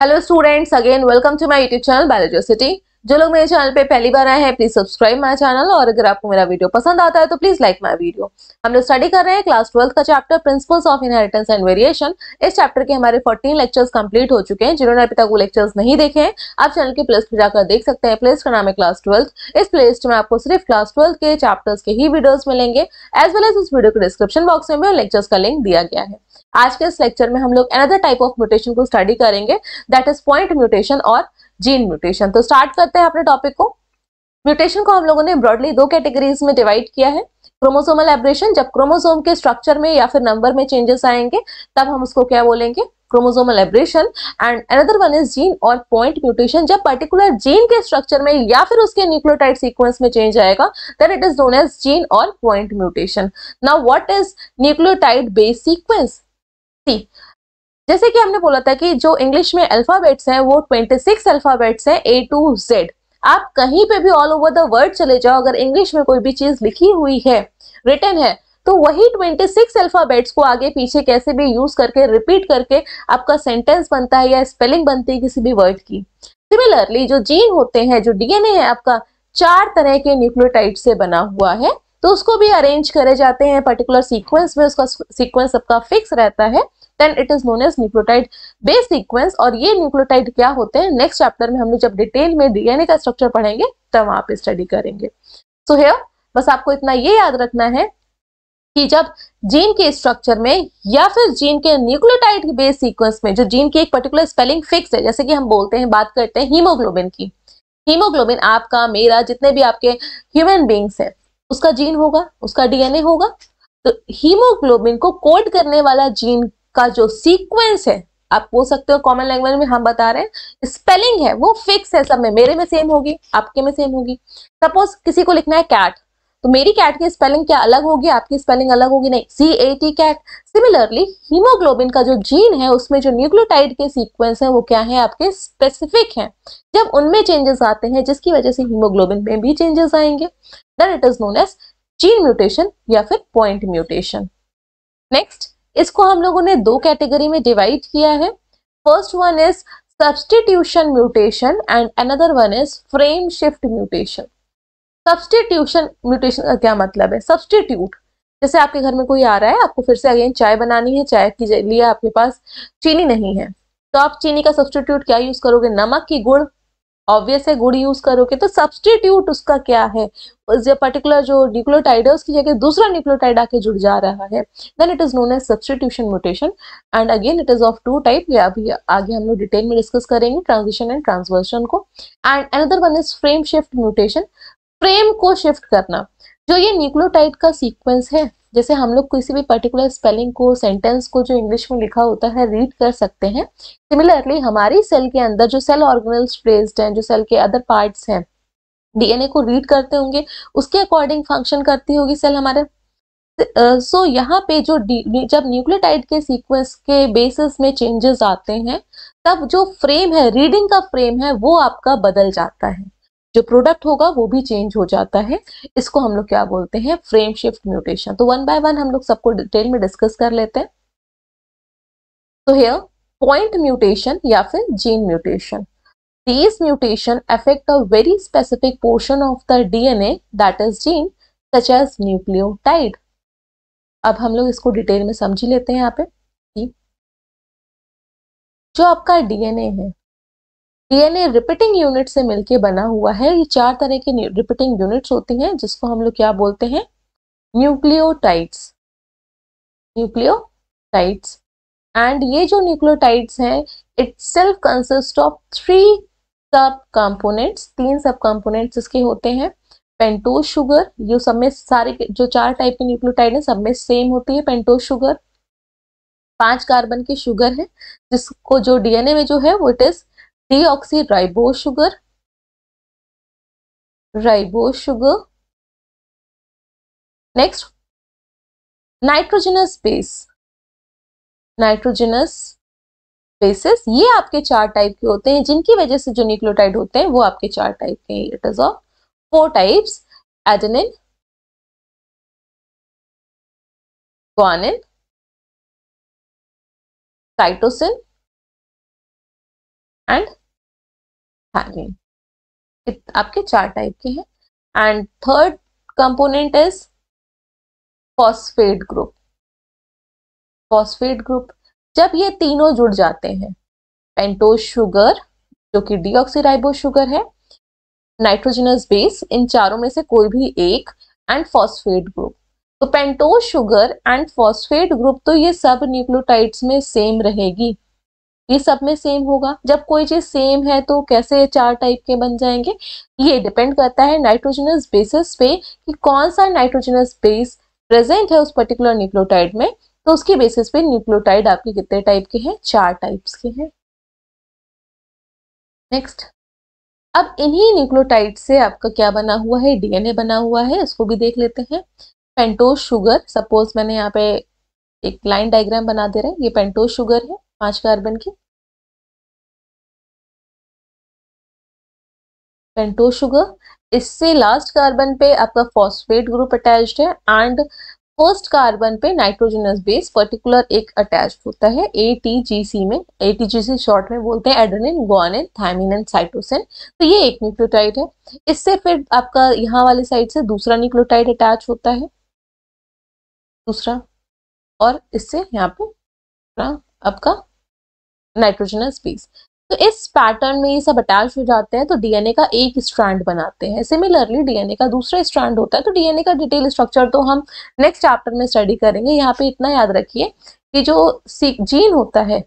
Hello students, again welcome to my YouTube channel Biology City. जो लोग मेरे channel पे पहली बार आए हैं प्लीज सब्सक्राइब माय चैनल और अगर आपको मेरा वीडियो पसंद आता है तो प्लीज लाइक माय वीडियो हम लोग स्टडी कर रहे हैं क्लास ट्वेल्थ का chapter principles of inheritance and variation इस चैप्टर के हमारे 14 लेक्चर्स कंप्लीट हो चुके हैं जिन्होंने अभी तक वो लेक्चर्स नहीं देखे हैं आप चैनल के प्लेस पर जाकर देख सकते हैं प्लेस का नाम है क्लास ट्वेल्थ इस प्लेस्ट में आपको सिर्फ क्लास ट्वेल्थ के चैप्टर्स के ही वीडियोज मिलेंगे एज वेल एज इस वीडियो के डिस्क्रिप्शन बॉक्स में लेक्चर्स का लिंक दिया गया है आज के इस लेक्चर में हम लोग अनदर टाइप ऑफ म्यूटेशन को स्टडी करेंगे दैट इज पॉइंट म्यूटेशन और जीन म्यूटेशन तो स्टार्ट करते हैं अपने टॉपिक को म्यूटेशन को हम लोगों ने ब्रॉडली दो कैटेगरीज में डिवाइड किया है क्रोमोसोमल एब्रेशन जब क्रोमोसोम के स्ट्रक्चर में या फिर नंबर में चेंजेस आएंगे तब हम उसको क्या बोलेंगे chromosomal aberration and another one is gene और पॉइंट म्यूटेशन जब पर्टिकुलर जीन के स्ट्रक्चर में या फिर उसके न्यूक्लियोटाइड सीक्वेंस में चेंज आएगा then it is known as gene और point mutation now what is nucleotide based sequence see जैसे कि हमने बोला था कि जो इंग्लिश में अल्फाबेट्स हैं वो 26 अल्फाबेट्स हैं ए टू जेड आप कहीं पे भी ऑल ओवर द वर्ल्ड चले जाओ अगर इंग्लिश में कोई भी चीज लिखी हुई है रिटर्न है तो वही 26 अल्फाबेट्स को आगे पीछे कैसे भी यूज करके रिपीट करके आपका सेंटेंस बनता है या स्पेलिंग बनती है किसी भी वर्ड की सिमिलरली जो जीन होते हैं जो डीएनए है आपका चार तरह के न्यूक्लियोटाइड से बना हुआ है तो उसको भी अरेंज करे जाते हैं पर्टिकुलर सीक्वेंस में उसका सीक्वेंस आपका फिक्स रहता है then it is known as nucleotide base sequence और ये nucleotide क्या होते हैं next chapter में हम लोग जब detail में DNA का structure पढ़ेंगे तब आप study करेंगे so here बस आपको इतना ये याद रखना है कि जब जीन के स्ट्रक्चर में या फिर जीन के न्यूक्लियोटाइड बेस सीक्वेंस में जो जीन की एक पर्टिकुलर स्पेलिंग फिक्स है जैसे कि हम बोलते हैं बात करते हैं हीमोग्लोबिन की हीमोग्लोबिन आपका मेरा जितने भी आपके ह्यूमन बींग्स हैं उसका जीन होगा उसका डीएनए होगा तो हीमोग्लोबिन को कोड करने वाला जीन का जो सीक्वेंस है आप पूछ सकते हो कॉमन लैंग्वेज में हम बता रहे हैं स्पेलिंग है वो फिक्स है सब में मेरे में सेम होगी आपके में सेम होगी सपोज किसी को लिखना है कैट तो मेरी कैट की स्पेलिंग क्या अलग होगी आपकी स्पेलिंग अलग होगी नहीं C A T cat similarly haemoglobin का जो जीन है उसमें जो न्यूक्लियोटाइड के सीक्वेंस है वो क्या है आपके स्पेसिफिक हैं जब उनमें चेंजेस आते हैं जिसकी वजह से हीमोग्लोबिन में भी चेंजेस आएंगे then it is known as gene mutation या फिर पॉइंट म्यूटेशन नेक्स्ट इसको हम लोगों ने दो कैटेगरी में डिवाइड किया है first one is substitution mutation and another one is frame shift mutation substitution mutation का क्या मतलब है सब्सटीट्यूट जैसे आपके घर में कोई आ रहा है आपको फिर से अगेन चाय बनानी है चाय के लिए आपके पास चीनी नहीं है तो आप चीनी का सब्सटीट्यूट क्या यूज करोगे नमक की गुड़ ऑब्वियस है गुड़ यूज करोगे तो सब्सटीट्यूट उसका क्या है पर्टिकुलर जो न्यूक्लोटाइड है उसकी जगह दूसरा न्यूक्लोटाइड आके जुड़ जा रहा है then it is known as substitution mutation and again it is of two type ये अभी आगे हम लोग डिटेल में डिस्कस करेंगे ट्रांजिशन एंड ट्रांसवर्शन को and another one is frame shift mutation frame को शिफ्ट करना जो ये न्यूक्लोटाइड का सीक्वेंस है जैसे हम लोग किसी भी पर्टिकुलर स्पेलिंग को सेंटेंस को जो इंग्लिश में लिखा होता है रीड कर सकते हैं सिमिलरली हमारी सेल के अंदर जो सेल ऑर्गेनल प्लेस्ड हैं जो सेल के अदर पार्ट्स हैं डीएनए को रीड करते होंगे उसके अकॉर्डिंग फंक्शन करती होगी सेल हमारे सो uh, so, यहाँ पे जो जब न्यूक्लियोटाइड के सीक्वेंस के बेसिस में चेंजेस आते हैं तब जो फ्रेम है रीडिंग का फ्रेम है वो आपका बदल जाता है जो प्रोडक्ट होगा वो भी चेंज हो जाता है इसको हम लोग क्या बोलते हैं फ्रेम शिफ्ट म्यूटेशन तो वन बाय वन हम लोग सबको डिटेल में डिस्कस कर लेते हैं तो हेयर पॉइंट म्यूटेशन या फिर gene mutation These mutation affect a very specific portion of the DNA that is gene such as nucleotide अब हम लोग इसको डिटेल में समझ लेते हैं यहाँ पे जो आपका डीएनए है डीएनए रिपीटिंग यूनिट से मिलके बना हुआ है ये चार तरह के रिपीटिंग यूनिट्स होती हैं जिसको हम लोग क्या बोलते हैं न्यूक्लियोटाइड्स न्यूक्लियोटाइड्स एंड ये जो न्यूक्लियोटाइड्स हैं itself consist of three sub components तीन सब कंपोनेंट्स इसके होते हैं पेंटोज शुगर जो सब में सारे जो चार टाइप के न्यूक्लियोटाइड है सब में सेम होती है पेंटोज शुगर पांच कार्बन की शुगर है जिसको जो डीएनए में जो है वो it is deoxyribose sugar, ribose sugar. Next, nitrogenous base nitrogenous bases ये आपके चार टाइप के होते हैं जिनकी वजह से जो न्यूक्लियोटाइड होते हैं वो आपके चार टाइप के हैं it is of four types adenine guanine cytosine and हैंगिंग हाँ आपके चार टाइप के हैं and third component is phosphate group phosphate group जब ये तीनों जुड़ जाते हैं पेंटोज शुगर जो कि डीऑक्सीराइबो शुगर है नाइट्रोजनस बेस इन चारों में से कोई भी एक एंड फॉस्फेट ग्रुप तो pentose sugar and phosphate group तो ये सब न्यूक्लियोटाइड्स में सेम रहेगी ये सब में सेम होगा जब कोई चीज सेम है तो कैसे चार टाइप के बन जाएंगे ये डिपेंड करता है नाइट्रोजनस बेसिस पे कि कौन सा नाइट्रोजनस बेस प्रेजेंट है उस पर्टिकुलर न्यूक्लियोटाइड में तो उसके बेसिस पे न्यूक्लियोटाइड आपके कितने टाइप के हैं चार टाइप्स के हैं नेक्स्ट अब इन्हीं न्यूक्लियोटाइड से आपका क्या बना हुआ है डीएनए बना हुआ है उसको भी देख लेते हैं पेंटोज शुगर सपोज मैंने यहाँ पे एक लाइन डायग्राम बना दे रहे हैं ये पेंटोज शुगर है पांच कार्बन की पेंटो शुगर इससे लास्ट कार्बन पे आपका फॉस्फेट ग्रुप अटैच्ड है एंड फर्स्ट कार्बन पे नाइट्रोजनस बेस पर्टिकुलर एक अटैच होता है ए टी जी सी में ए टी जी सी शॉर्ट में बोलते हैं adenine guanine thymine and cytosine तो ये एक न्यूक्लियोटाइड है इससे फिर आपका यहाँ वाले साइड से दूसरा न्यूक्लियोटाइड अटैच होता है दूसरा और इससे यहाँ पे आपका नाइट्रोजनस बेस तो इस पैटर्न में ये सब अटैच हो जाते हैं तो डीएनए का एक स्ट्रैंड बनाते हैं सिमिलरली डीएनए का दूसरा स्ट्रैंड होता है तो डीएनए का डिटेल स्ट्रक्चर तो हम नेक्स्ट चैप्टर में स्टडी करेंगे यहाँ पे इतना याद रखिए कि जो जीन होता है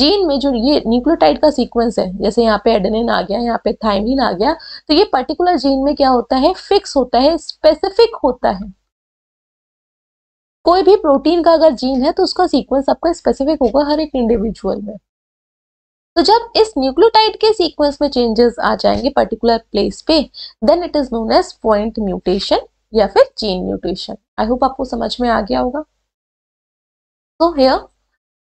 जीन में जो ये न्यूक्लियोटाइड का सीक्वेंस है जैसे यहाँ पे एडेनिन आ गया यहाँ पे थाइमिन आ गया तो ये पर्टिकुलर जीन में क्या होता है फिक्स होता है स्पेसिफिक होता है कोई भी प्रोटीन का अगर जीन है तो उसका सीक्वेंस आपका स्पेसिफिक होगा हर एक इंडिविजुअल में तो जब इस न्यूक्लियोटाइड के सीक्वेंस में चेंजेस आ जाएंगे पर्टिकुलर प्लेस पे then it is known as point mutation या फिर जीन म्यूटेशन आई होप आपको समझ में आ गया होगा so here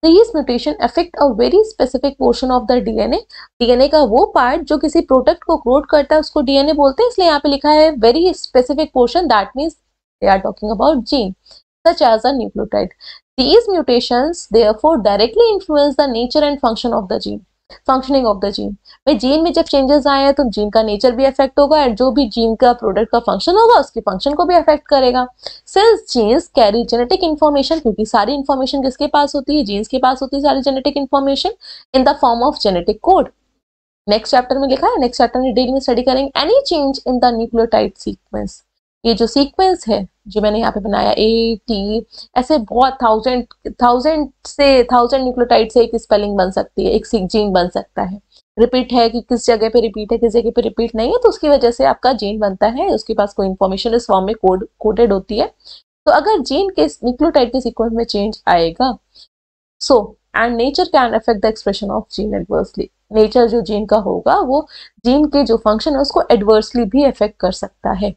these mutation affect a very specific portion of the DNA DNA का वो पार्ट जो किसी प्रोडक्ट को क्रोड करता है उसको डीएनए बोलते हैं इसलिए यहाँ पे लिखा है very specific portion that means they are talking about gene such as a nucleotide. These mutations therefore directly influence the nature and function of the gene. Functioning of the gene भाई gene में जब changes आए हैं तो gene का nature भी affect होगा and जो भी जीन का प्रोडक्ट का फंक्शन होगा उसके फंक्शन को भी अफेक्ट करेगा since genes carry genetic information क्योंकि सारी इन्फॉर्मेशन किसके पास होती है जीन्स के पास होती है सारी genetic information in the form of genetic code next chapter में लिखा है नेक्स्ट चैप्टर में डील में स्टडी करेंगे any change in the nucleotide sequence ये जो सीक्वेंस है जो मैंने यहाँ पे बनाया ए टी ऐसे बहुत थाउजेंड थाउजेंड से थाउजेंड न्यूक्लियोटाइड से एक स्पेलिंग बन सकती है एक जीन बन सकता है रिपीट है कि किस जगह पे रिपीट है किस जगह पे रिपीट नहीं है तो उसकी वजह से आपका जीन बनता है उसके पास कोई इन्फॉर्मेशन इस फॉर्म में कोड कोडेड होती है तो अगर जीन के न्यूक्लियोटाइड के सीक्वेंस में चेंज आएगा so and nature can affect the expression of gene adversely nature जो जीन का होगा वो जीन के जो फंक्शन है उसको एडवर्सली भी अफेक्ट कर सकता है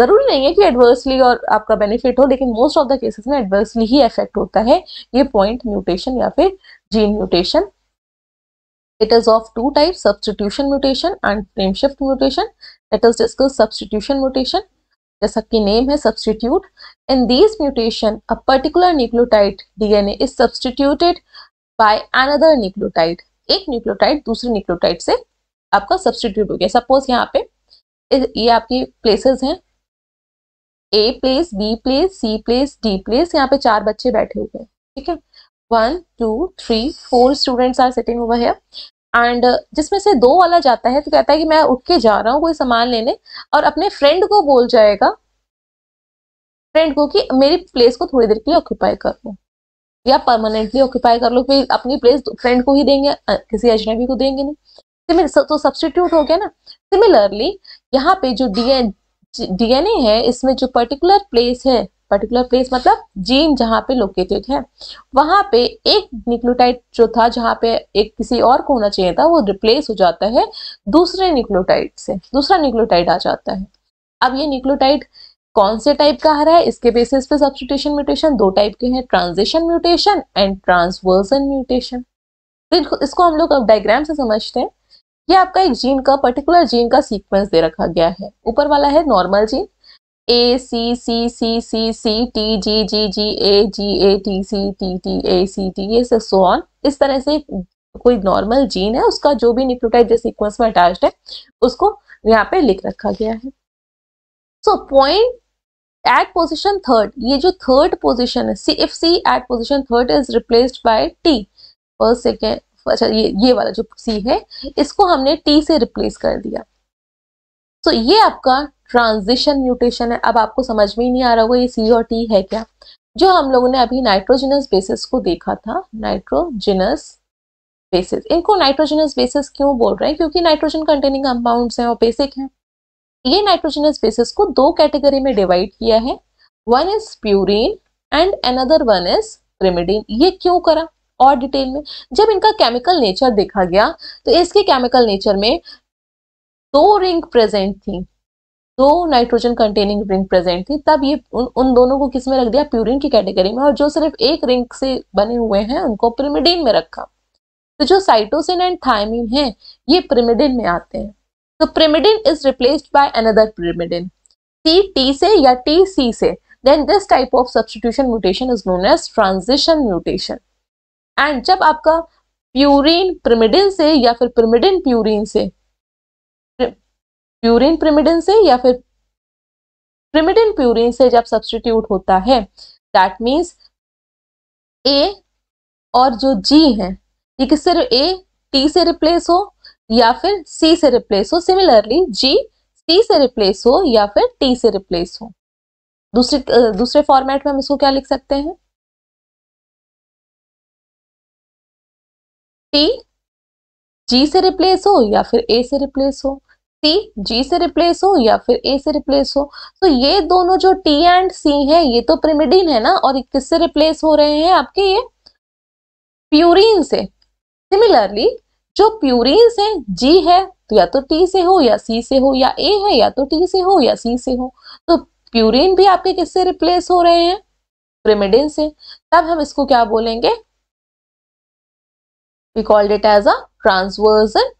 जरूरी नहीं है कि एडवर्सली और आपका बेनिफिट हो लेकिन मोस्ट ऑफ द केसेस में एडवर्सली ही इफेक्ट होता है ये पॉइंट म्यूटेशन या फिर gene mutation it is of two type substitution mutation and frame shift mutation it is discuss substitution mutation जैसा कि नेम है substitute in this mutation a particular nucleotide DNA is substituted by another nucleotide एक nucleotide दूसरे nucleotide से आपका substitute हो गया suppose यहाँ पे ये आपकी प्लेसेस हैं A place B place C place D place यहाँ पे चार बच्चे बैठे हुए हैं ठीक है one two three four students are sitting over here and जिसमें से दो वाला जाता है तो कहता है कि मैं उठ के जा रहा हूँ कोई सामान लेने और अपने फ्रेंड को बोल जाएगा फ्रेंड को कि मेरी प्लेस को थोड़ी देर के लिए ऑक्यूपाई कर लो या परमानेंटली ऑक्यूपाई कर लो फिर अपनी प्लेस फ्रेंड को ही देंगे किसी अजनबी को देंगे नहीं तो सब्सटीट्यूट हो गया ना सिमिलरली यहाँ पे जो डी एन डीएनए है इसमें जो पर्टिकुलर प्लेस है पर्टिकुलर प्लेस मतलब जीन जहाँ पे लोकेटेड है वहां पे एक न्यूक्लियोटाइड जो था जहाँ पे एक किसी और को होना चाहिए था वो रिप्लेस हो जाता है दूसरे न्यूक्लियोटाइड से दूसरा न्यूक्लियोटाइड आ जाता है अब ये न्यूक्लियोटाइड कौन से टाइप का आ रहा है इसके बेसिस पे सब्सटीट्यूशन म्यूटेशन दो टाइप के हैं transition mutation and transversion mutation इसको हम लोग अब डायग्राम से समझते हैं ये आपका एक जीन का पर्टिकुलर जीन का सीक्वेंस दे रखा गया है ऊपर वाला है normal gene A C C C C C T G G G A G A T C T T A C T ये सो ऑन इस तरह से कोई नॉर्मल जीन है उसका जो भी न्यूक्लियोटाइड जो सीक्वेंस में अटैच्ड है उसको यहाँ पे लिख रखा गया है so point at position third ये जो थर्ड पोजिशन है C if C at position third is replaced by T first second अच्छा ये ये वाला जो सी है इसको हमने टी से रिप्लेस कर दिया तो ये आपका ट्रांजिशन म्यूटेशन है अब आपको समझ में ही नहीं आ रहा होगा ये सी और टी है क्या जो हम लोगों ने अभी नाइट्रोजिनस बेसिस को देखा था नाइट्रोजिनस बेसिस इनको नाइट्रोजिनस बेसिस क्यों बोल रहे हैं क्योंकि नाइट्रोजन कंटेनिंग कंपाउंड हैं और बेसिक हैं ये नाइट्रोजनस बेसिस को दो कैटेगरी में डिवाइड किया है one is purine and another one is pyrimidine ये क्यों करा और डिटेल में जब इनका केमिकल नेचर देखा गया तो इसके केमिकल नेचर में दो रिंग प्रेजेंट थी दो नाइट्रोजन कंटेनिंग रिंग प्रेजेंट थी तब ये उन, उन दोनों को किसमें रख दिया प्यूरिन की कैटेगरी में और जो सिर्फ एक रिंग से बने हुए हैं उनको प्रिमिडिन में रखा तो जो साइटोसिन एंड थायमिन है ये प्रिमिडिन में आते हैं तो pyrimidine is replaced by another pyrimidine T T से या टी सी से then this type of substitution mutation is known as transition mutation and जब आपका प्यूरिन प्रिमिडिन से या फिर प्रिमिडिन प्यूरिन से प्यूरिन प्रिमिडिन से या फिर प्रिमिडिन प्यूरिन से जब सब्सटीट्यूट होता है दैट मीन्स ए और जो जी है ये किससे ए टी से रिप्लेस हो या फिर सी से रिप्लेस हो सिमिलरली जी सी से रिप्लेस हो या फिर टी से रिप्लेस हो दूसरे दूसरे फॉर्मेट में हम इसको क्या लिख सकते हैं सी जी से रिप्लेस हो या फिर ए से रिप्लेस हो सी जी से रिप्लेस हो या फिर ए से रिप्लेस हो तो ये दोनों जो टी एंड सी हैं ये तो प्रिमिडिन है ना और किससे रिप्लेस हो रहे हैं आपके ये प्यूरिन से सिमिलरली जो प्यूरिन से जी है तो या तो टी से हो या सी से हो या ए है या तो टी से हो या सी से हो तो प्यूरिन भी आपके किससे रिप्लेस हो रहे हैं प्रिमिडिन से तब हम इसको क्या बोलेंगे we called it as a transversion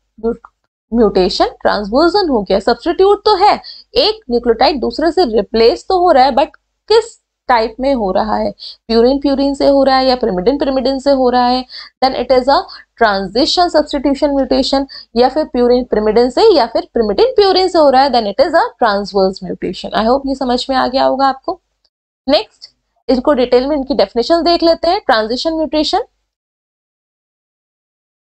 mutation transversion हो गया सब्सटीट्यूट तो है एक न्यूक्लियोटाइड दूसरे से रिप्लेस तो हो रहा है बट किस टाइप में हो रहा है प्यूरिन प्यूरिन से हो रहा है या पिरिमिडिन पिरिमिडिन से हो रहा है then it is a transition substitution mutation या फिर प्यूरिन पिरिमिडिन से या फिर पिरिमिडिन प्यूरिन से हो रहा है then it is a transverse mutation I hope ये समझ में आ गया होगा आपको नेक्स्ट इनको डिटेल में इनकी डेफिनेशन देख लेते हैं transition mutation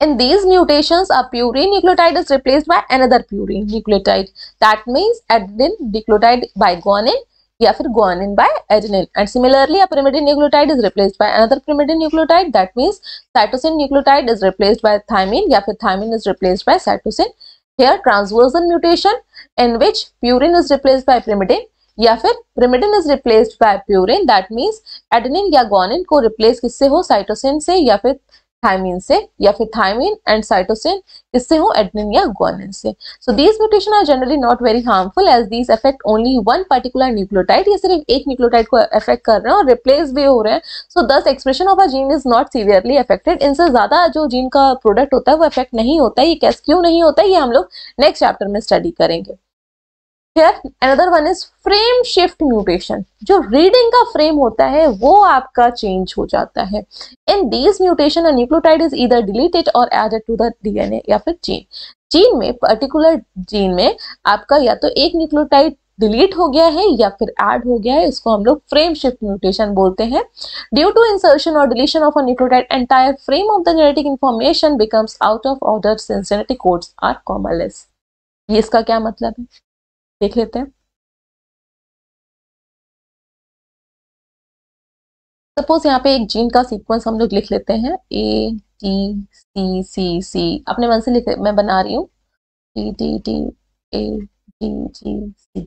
In these mutations, a purine nucleotide is replaced by another purine nucleotide. That means adenine nucleotide by guanine या guanine by adenine and similarly a pyrimidine nucleotide is replaced by another pyrimidine nucleotide that means cytosine nucleotide is replaced by thymine या thymine is replaced by cytosine here transversal mutation in which purine is replaced by pyrimidine या फिर pyrimidine is replaced by purine that means adenine या guanine को replace किससे cytosine से या thiamine से या फिर थायमिन एंड साइटोसिन इससे हो एडनिन या ग्वानिन से so these mutation are generally not very harmful as these affect only one particular nucleotide या सिर्फ एक न्यूक्लियोटाइड को अफेक्ट कर रहे हैं और रिप्लेस भी हो रहे हैं so this expression of a gene is not severely affected इनसे ज्यादा जो जीन का प्रोडक्ट होता है वो अफेक्ट नहीं होता है ये कैस क्यों नहीं होता है ये हम लोग नेक्स्ट चैप्टर में स्टडी करेंगे here another one is frame shift mutation जो reading का frame होता है वो आपका change हो जाता है in these mutation a nucleotide is either deleted or added to the DNA या फिर gene gene में particular gene में आपका या तो एक nucleotide डिलीट हो गया है या फिर ऐड हो गया है इसको हम लोग फ्रेम शिफ्ट म्यूटेशन बोलते हैं ड्यू टू इंसर्शन और deletion of a nucleotide entire frame of the genetic information becomes out of order since genetic codes are commaless ये इसका क्या मतलब है देख लेते हैं सपोज यहाँ पे एक जीन का सीक्वेंस हम लोग लिख लेते हैं ए टी सी सी सी अपने मन से लिख मैं बना रही हूँ T T T A T G C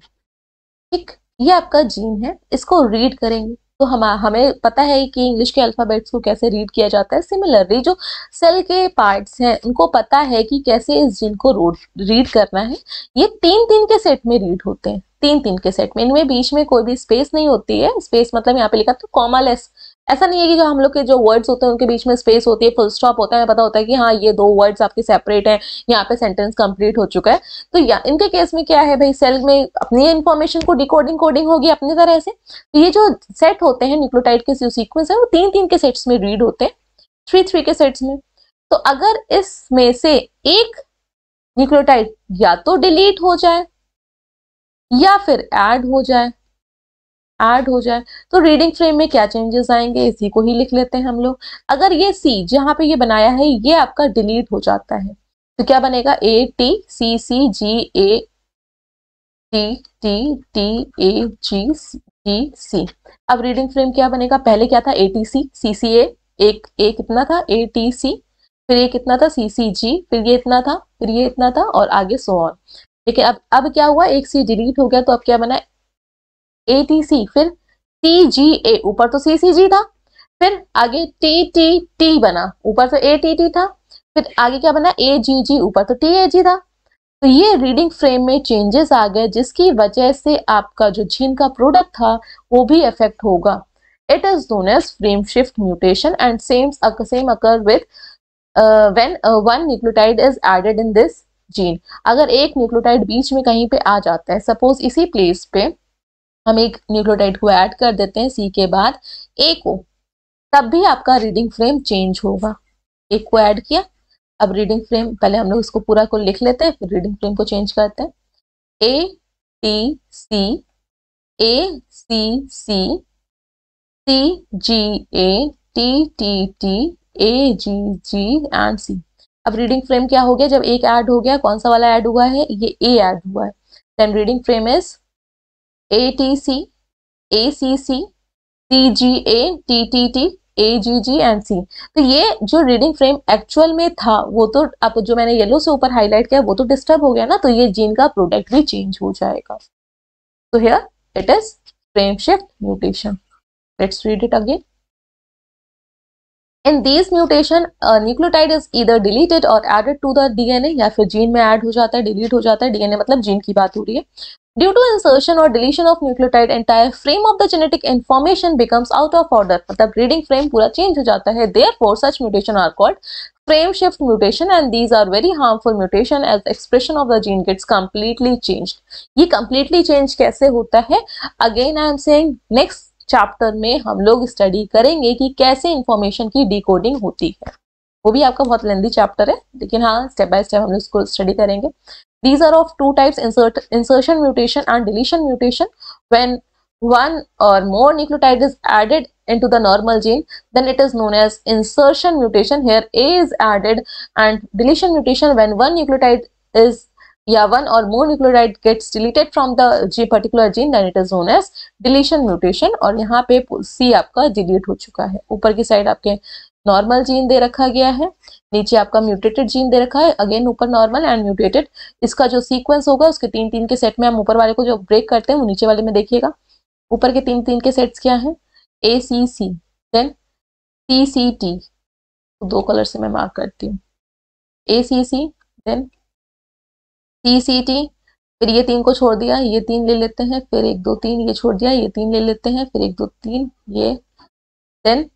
ठीक ये आपका जीन है इसको रीड करेंगे तो हम हमें पता है कि इंग्लिश के अल्फ़ाबेट्स को कैसे रीड किया जाता है सिमिलरली जो सेल के पार्ट्स हैं उनको पता है कि कैसे इस जीन को रोड रीड करना है ये तीन तीन के सेट में रीड होते हैं तीन तीन के सेट में इनमें बीच में कोई भी स्पेस नहीं होती है स्पेस मतलब यहाँ पे लिखा तो कॉमालेस ऐसा नहीं है कि जो हम लोग के जो वर्ड्स होते हैं उनके बीच में स्पेस होती है फुल स्टॉप होता है पता होता है कि हाँ ये दो वर्ड्स आपके सेपरेट हैं यहाँ पे सेंटेंस कंप्लीट हो चुका है तो या इनके केस में क्या है भाई सेल में अपनी इन्फॉर्मेशन को डिकोडिंग कोडिंग होगी अपनी तरह से तो ये जो सेट होते हैं न्यूक्लोटाइड के जो सीक्वेंस है वो तीन तीन के सेट्स में रीड होते हैं थ्री थ्री के सेट्स में तो अगर इसमें से एक न्यूक्लोटाइड या तो डिलीट हो जाए या फिर एड हो जाए ऐड हो जाए तो रीडिंग फ्रेम में क्या चेंजेस आएंगे इसी को ही लिख लेते हैं हम लोग अगर ये सी जहाँ पे ये बनाया है ये आपका डिलीट हो जाता है तो क्या बनेगा A T C C G A T T T A G G C अब रीडिंग फ्रेम क्या बनेगा पहले क्या था ए टी सी सी सी ए एक ए कितना था ए टी सी फिर ये कितना था सी सी जी फिर ये इतना था फिर ये इतना था और आगे सो ऑन लेकिन अब अब क्या हुआ एक सी डिलीट हो गया तो अब क्या बना ए टी सी फिर टी जी ए ऊपर तो सी सी जी था फिर आगे टी टी टी बना ऊपर तो ए टी टी था फिर आगे क्या बना ए जी जी ऊपर तो टी ए जी था तो ये रीडिंग फ्रेम में चेंजेस आ गए जिसकी वजह से आपका जो जीन का प्रोडक्ट था वो भी इफेक्ट होगा it is known as frame shift mutation and same same occur with when one nucleotide is added in this gene अगर एक न्यूक्लियोटाइड बीच में कहीं पे आ जाता है सपोज इसी प्लेस पे हम एक न्यूक्लियोटाइड को ऐड कर देते हैं सी के बाद ए को तब भी आपका रीडिंग फ्रेम चेंज होगा एक को ऐड किया अब रीडिंग फ्रेम पहले हम लोग इसको पूरा को लिख लेते हैं फिर रीडिंग फ्रेम को चेंज करते हैं A T C A C C C G A T T T A G G and C अब रीडिंग फ्रेम क्या हो गया जब एक ऐड हो गया कौन सा वाला ऐड हुआ है ये ए ऐड हुआ है then reading frame is ATC, ACC, TGA, TTT, AGG and C तो ये जो रीडिंग फ्रेम एक्चुअल में था वो तो अब जो मैंने येलो से ऊपर हाईलाइट किया वो तो डिस्टर्ब हो गया ना तो ये जीन का प्रोडक्ट भी चेंज हो जाएगा तो here it is frame shift mutation let's read it again in these mutation nucleotide is इधर डिलीटेड और एडेड टू द डीएनए या फिर जीन में एड हो जाता है डिलीट हो जाता है डीएनए मतलब जीन की बात हो रही है Due to insertion or deletion of nucleotide, entire frame of the genetic information becomes out of order. मतलब reading frame पूरा change हो जाता है. Therefore, such mutation are called frame shift mutation and these are very harmful mutation as expression of the gene gets completely changed. ये completely change कैसे होता है? Again, I am saying next chapter में हम लोग स्टडी करेंगे कि कैसे इंफॉर्मेशन की डिकोडिंग होती है वो भी आपका बहुत लेंदी चैप्टर है लेकिन हाँ स्टेप बाय स्टेप हम लोग इसको स्टडी करेंगे These are of two types insert, insertion mutation and deletion mutation. When one or more nucleotide is added into the normal gene then it is known as insertion mutation here a is added and deletion mutation when one nucleotide is yeah one or more nucleotide gets deleted from the g particular gene then it is known as deletion mutation aur yahan pe c aapka delete ho chuka hai upar ki side aapke normal gene दे रखा गया है नीचे आपका mutated gene दे रखा है again ऊपर नॉर्मल एंड म्यूटेटेड इसका जो सीक्वेंस होगा उसके तीन तीन के सेट में हम ऊपर वाले को जो ब्रेक करते हैं वो नीचे वाले में देखिएगा ऊपर के तीन तीन के सेट्स क्या है A C C then C C T दो कलर से मैं मार्क करती हूँ ए C C then C C T फिर ये तीन को छोड़ दिया ये तीन ले लेते हैं फिर एक दो तीन ये छोड़ दिया ये तीन ले लेते हैं फिर एक दो तीन ये देन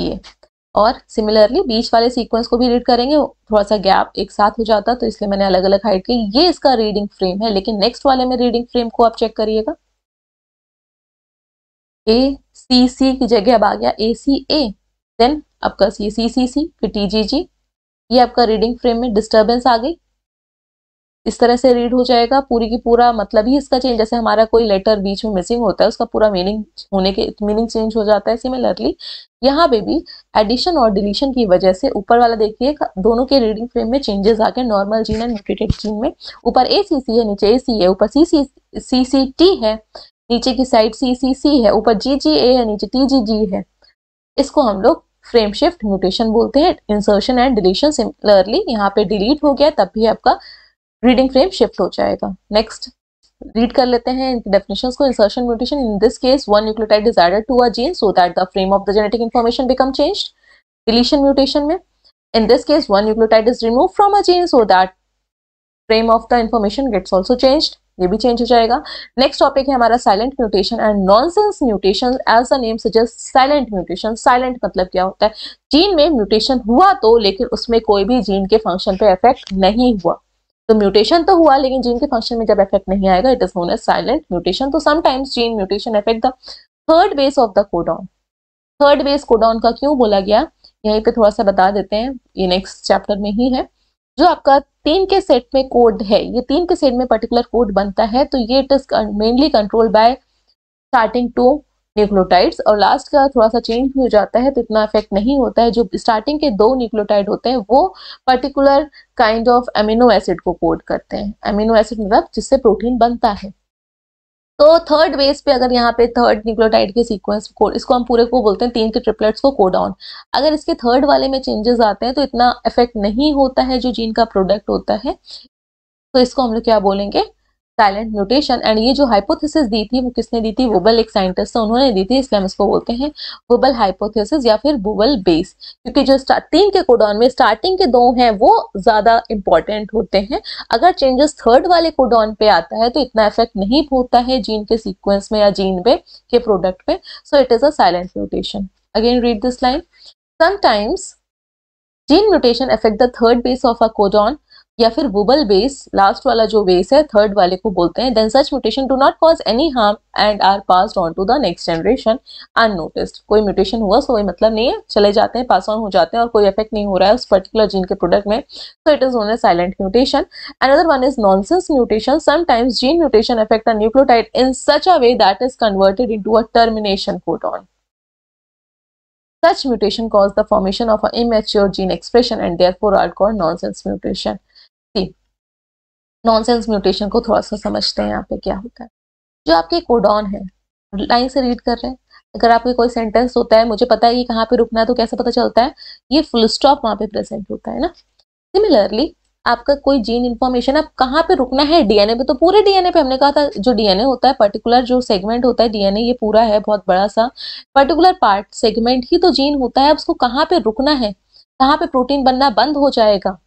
ये और सिमिलरली बीच वाले सीक्वेंस को भी रीड करेंगे थोड़ा सा गैप एक साथ हो जाता तो इसलिए मैंने अलग अलग हाइट की ये इसका रीडिंग फ्रेम है लेकिन नेक्स्ट वाले में रीडिंग फ्रेम को आप चेक करिएगा ए सी सी की जगह अब आ गया ए सी ए देन आपका सी सी सी सी फिर टी जी जी ये आपका रीडिंग फ्रेम में डिस्टर्बेंस आ गई इस तरह से रीड हो जाएगा पूरी की पूरा मतलब ही इसका चेंज जैसे हमारा कोई लेटर बीच में मिसिंग होता है उसका पूरा मीनिंग होने के मीनिंग चेंज हो जाता है सिमिलरली यहाँ पे भी एडिशन और डिलीशन की वजह से ऊपर वाला देखिए दोनों के रीडिंग फ्रेम में चेंजेस आके normal gene and mutated gene में ऊपर ए सी सी है नीचे ए सी है ऊपर सी सी सी सी टी है नीचे की साइड सी सी सी है ऊपर जी जी ए है नीचे टी जी जी है इसको हम लोग फ्रेम शिफ्ट म्यूटेशन बोलते हैं इंसर्शन एंड डिलीशन सिमिलरली यहाँ पे डिलीट हो गया तब भी आपका रीडिंग फ्रेम शिफ्ट हो जाएगा नेक्स्ट रीड कर लेते हैं इनकी डेफिनेशन को insertion mutation in this case one nucleotide is added to a gene so that the frame of the genetic information become changed deletion mutation में in this case one nucleotide is remove from a gene so that frame of the information gets also changed ये भी change हो जाएगा next topic है हमारा silent mutation and nonsense mutation as the name suggest silent mutation silent मतलब क्या होता है जीन में म्यूटेशन हुआ तो लेकिन उसमें कोई भी जीन के फंक्शन पे इफेक्ट नहीं हुआ तो म्यूटेशन तो हुआ लेकिन जीन के फंक्शन में जब इफेक्ट नहीं आएगा it is known as silent mutation तो sometimes gene mutation effect the third base of the codon third base codon का क्यों बोला गया यहीं पे थोड़ा सा बता देते हैं ये नेक्स्ट चैप्टर में ही है जो आपका तीन के सेट में कोड है ये तीन के सेट में पर्टिकुलर कोड बनता है तो ये it is mainly control by starting two nucleotides और लास्ट का थोड़ा सा चेंज भी हो जाता है तो इतना इफेक्ट नहीं होता है जो स्टार्टिंग के दो न्यूक्लियोटाइड होते हैं वो particular kind of amino acid को कोड करते हैं एमिनो एसिड मतलब जिससे प्रोटीन बनता है तो थर्ड बेस पे अगर यहाँ पे थर्ड न्यूक्लियोटाइड के सीक्वेंस कोड इसको हम पूरे को बोलते हैं तीन के ट्रिपलेट्स को कोडाउन अगर इसके थर्ड वाले में चेंजेस आते हैं तो इतना इफेक्ट नहीं होता है जो जीन का प्रोडक्ट होता है तो इसको हम लोग क्या बोलेंगे साइलेंट म्यूटेशन एंड ये जो हाइपोथेसिस दी थी वो किसने दी थी वोबल एक साइंटिस्ट उन्होंने दी थी इसलिए हम इसको बोलते हैं वोबल हाइपोथेसिस या फिर वोबल बेस क्योंकि जो तीन के कोडॉन में स्टार्टिंग के दो हैं वो ज़्यादा इंपॉर्टेंट होते हैं अगर चेंजेस थर्ड वाले कोडॉन पे आता है तो इतना इफेक्ट नहीं होता है जीन के सीक्वेंस में या जीन पे के प्रोडक्ट पे so it is a silent mutation again read this line sometimes gene mutation affect the third base of a codon या फिर वुबल बेस लास्ट वाला जो बेस है थर्ड वाले को बोलते हैं then such mutation do not cause any harm and are pass on to the next generation unnoticed कोई म्यूटेशन हुआ सो कोई मतलब नहीं है चले जाते हैं पास ऑन हो जाते हैं और कोई इफेक्ट नहीं हो रहा है उस पर्टिकुलर जीन के प्रोडक्ट में so it is on a silent mutation and other one is nonsense mutation sometimes gene mutation effect a nucleotide in such a way that is converted into a termination codon Such mutation cause the formation of an immature gene expression and therefore are called nonsense mutation. Nonsense mutation को थोड़ा सा समझते हैं यहाँ पे क्या होता है जो आपके कोडॉन है लाइन से रीड कर रहे हैं अगर आपके कोई सेंटेंस होता है मुझे पता है कि कहाँ पे रुकना है तो कैसे पता चलता है ये फुल स्टॉप वहाँ पे प्रेजेंट होता है ना सिमिलरली आपका कोई जीन इन्फॉर्मेशन आप कहाँ पे रुकना है डीएनए पे तो पूरे डीएनए पे हमने कहा था जो डीएनए होता है पर्टिकुलर जो सेगमेंट होता है डीएनए ये पूरा है बहुत बड़ा सा पर्टिकुलर पार्ट सेगमेंट ही तो जीन होता है उसको कहाँ पे रुकना है कहाँ पे प्रोटीन बनना बंद हो जाएगा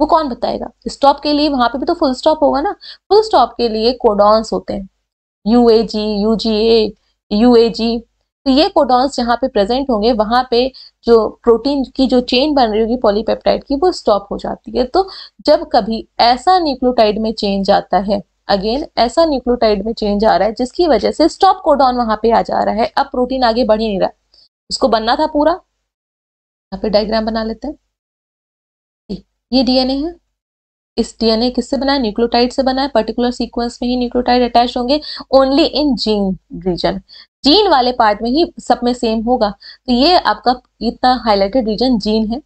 वो कौन बताएगा स्टॉप के लिए वहां पे भी तो फुल स्टॉप होगा ना फुल स्टॉप के लिए कोडॉन्स होते हैं U A G U G A U A G तो ये कोडॉन्स जहाँ पे प्रेजेंट होंगे वहां पे जो प्रोटीन की जो चेन बन रही होगी पॉलीपेप्टाइड की वो स्टॉप हो जाती है तो जब कभी ऐसा न्यूक्लियोटाइड में चेंज आता है अगेन ऐसा न्यूक्लियोटाइड में चेंज आ रहा है जिसकी वजह से स्टॉप कोडॉन वहां पे आ जा रहा है अब प्रोटीन आगे बढ़ ही नहीं रहा उसको बनना था पूरा यहाँ पे डायग्राम बना लेते हैं ये डीएनए है इस डीएनए किससे बना है न्यूक्लियोटाइड से बना है पर्टिकुलर सीक्वेंस में ही न्यूक्लियोटाइड अटैच होंगे only in gene region gene वाले पार्ट में ही सब में सेम होगा तो ये आपका इतना हाईलाइटेड रीजन जीन है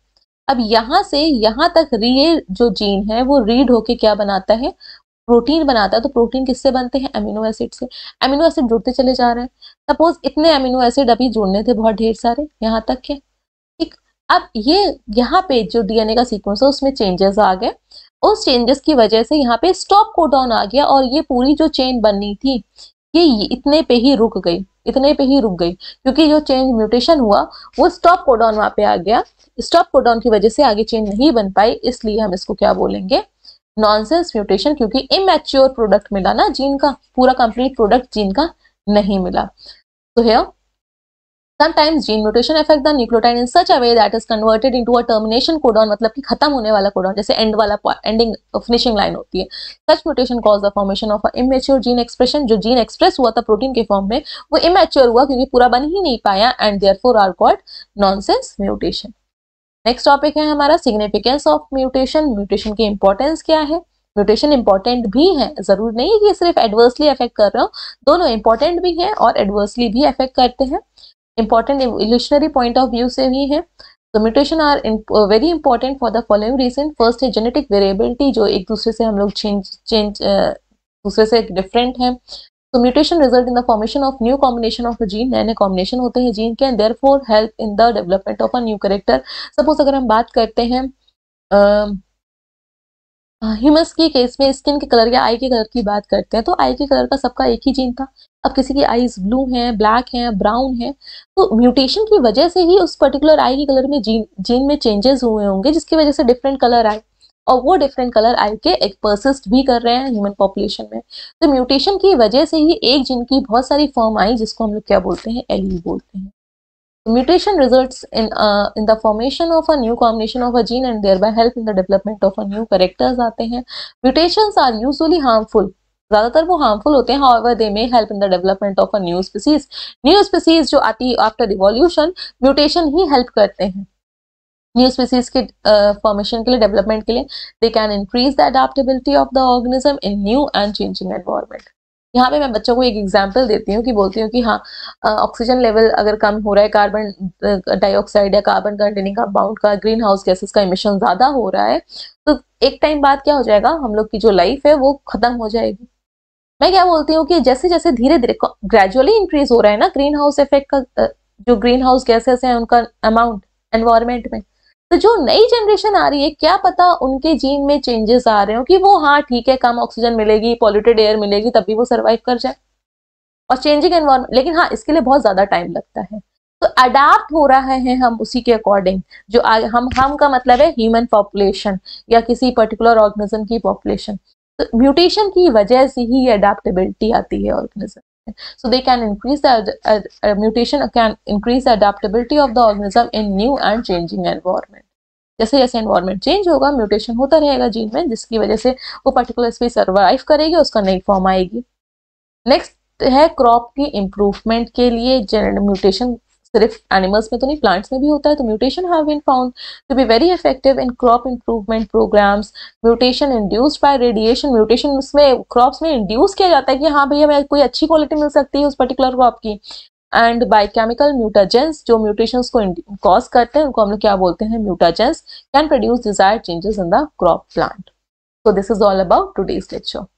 अब यहाँ से यहाँ तक ये जो जीन है वो रीड होके क्या बनाता है प्रोटीन बनाता है तो प्रोटीन किससे बनते हैं अमीनो एसिड से अमीनो एसिड जुड़ते चले जा रहे हैं सपोज इतने अमीनो एसिड अभी जुड़ने थे बहुत ढेर सारे यहाँ तक के अब ये यहाँ पे जो डीएनए का सीक्वेंस है उसमें चेंजेस आ गए उस चेंजेस की वजह से यहाँ पे स्टॉप कोडाउन आ गया और ये पूरी जो चेन बननी थी ये इतने पे ही रुक गई इतने पे ही रुक गई क्योंकि जो चेंज म्यूटेशन हुआ वो स्टॉप कोडाउन वहाँ पे आ गया स्टॉप कोडाउन की वजह से आगे चेन नहीं बन पाई इसलिए हम इसको क्या बोलेंगे नॉनसेंस म्यूटेशन क्योंकि इमेच्योर प्रोडक्ट मिला ना जीन का पूरा कंप्लीट प्रोडक्ट जीन का नहीं मिला तो है sometimes gene mutation affect the nucleotide in such a way that is converted into a termination codon मतलब कि खत्म होने वाला कोडॉन जैसे end वाला ending finishing line होती है mutation mutation the formation of of immature gene expression जो gene express हुआ था protein के form में वो immature हुआ क्योंकि पूरा बन ही नहीं पाया and therefore are called nonsense mutation next topic topic है हमारा significance of mutation mutation की importance क्या है म्यूटेशन इंपॉर्टेंट भी है जरूर नहीं है कि सिर्फ एडवर्सली अफेक्ट कर रहे हो दोनों इंपॉर्टेंट भी हैं और एडवर्सली भी अफेक्ट करते हैं important evolutionary point of view से भी है तो mutation are very important for the following reason first है जेनेटिक वेरिएबिलिटी जो एक दूसरे से हम लोग चेंज चेंज uh, दूसरे से डिफरेंट है तो mutation result in the formation of new combination of gene नए नए कॉम्बिनेशन होते हैं जीन के and their help in the development of a new character suppose अगर हम बात करते हैं uh, ह्यूमस हाँ, के केस में स्किन के कलर या आई के कलर की बात करते हैं तो आई के कलर का सबका एक ही जीन था अब किसी की आईज ब्लू हैं ब्लैक हैं ब्राउन हैं तो म्यूटेशन की वजह से ही उस पर्टिकुलर आई के कलर में जीन जीन में चेंजेस हुए होंगे जिसकी वजह से डिफरेंट कलर आए और वो डिफरेंट कलर आई के एक परसिस्ट भी कर रहे हैं ह्यूमन पॉपुलेशन में तो म्यूटेशन की वजह से ही एक जीन की बहुत सारी फॉर्म आई जिसको हम लोग क्या बोलते हैं एली बोलते हैं mutation results in uh, in the formation of a new combination of a gene and thereby help in the development of a new characters आते हैं mutations are usually harmful ज्यादातर वो हार्मफुल होते हैं however they may help in the development of a new species new species जो आती है after revolution mutation ही हेल्प करते हैं न्यू स्पीसीज के फॉर्मेशन uh, के लिए डेवलपमेंट के लिए they can increase the adaptability of the organism in new and changing environment यहाँ पे मैं बच्चों को एक एग्जाम्पल देती हूँ कि बोलती हूँ कि हाँ ऑक्सीजन लेवल अगर कम हो रहा है कार्बन डाइऑक्साइड या कार्बन कंटेनिंग कंपाउंड का ग्रीन हाउस गैसेस का इमिशन ज्यादा हो रहा है तो एक टाइम बाद क्या हो जाएगा हम लोग की जो लाइफ है वो खत्म हो जाएगी मैं क्या बोलती हूँ कि जैसे जैसे धीरे धीरे ग्रेजुअली इंक्रीज हो रहा है ना ग्रीन हाउस इफेक्ट का जो ग्रीन हाउस गैसेस है उनका अमाउंट एनवायरमेंट में तो जो नई जनरेशन आ रही है क्या पता उनके जीन में चेंजेस आ रहे हो कि वो हाँ ठीक है कम ऑक्सीजन मिलेगी पॉल्यूटेड एयर मिलेगी तभी वो सर्वाइव कर जाए और चेंजिंग एनवायरमेंट लेकिन हाँ इसके लिए बहुत ज्यादा टाइम लगता है तो अडेप्ट हो रहा है हम उसी के अकॉर्डिंग जो आ, हम हम का मतलब है ह्यूमन पॉपुलेशन या किसी पर्टिकुलर ऑर्गेनिज्म की पॉपुलेशन तो म्यूटेशन की वजह से ही ये अडेप्टेबिलिटी आती है ऑर्गेनिज्म है so they can increase mutation can increase the adaptability of the organism in new and changing environment जैसे जैसे एनवायरमेंट चेंज होगा म्यूटेशन होता रहेगा जीन में जिसकी वजह से वो पर्टिकुलर स्पीस सर्वाइव करेगी उसका नई फॉर्म आएगी नेक्स्ट है क्रॉप की इंप्रूवमेंट के लिए म्यूटेशन सिर्फ एनिमल्स में तो नहीं प्लांट्स में भी होता है तो mutation have been found to be very effective in crop improvement programs mutation induced by radiation mutation उसमें क्रॉप्स में इंड्यूस किया जाता है कि हाँ भैया हमें कोई अच्छी क्वालिटी मिल सकती है उस पर्टिकुलर क्रॉप की एंड केमिकल म्यूटाजेंस जो म्यूटेशन को कॉज करते हैं उनको हम लोग क्या बोलते हैं mutagens can produce desire changes in the crop plant so this is all about today's lecture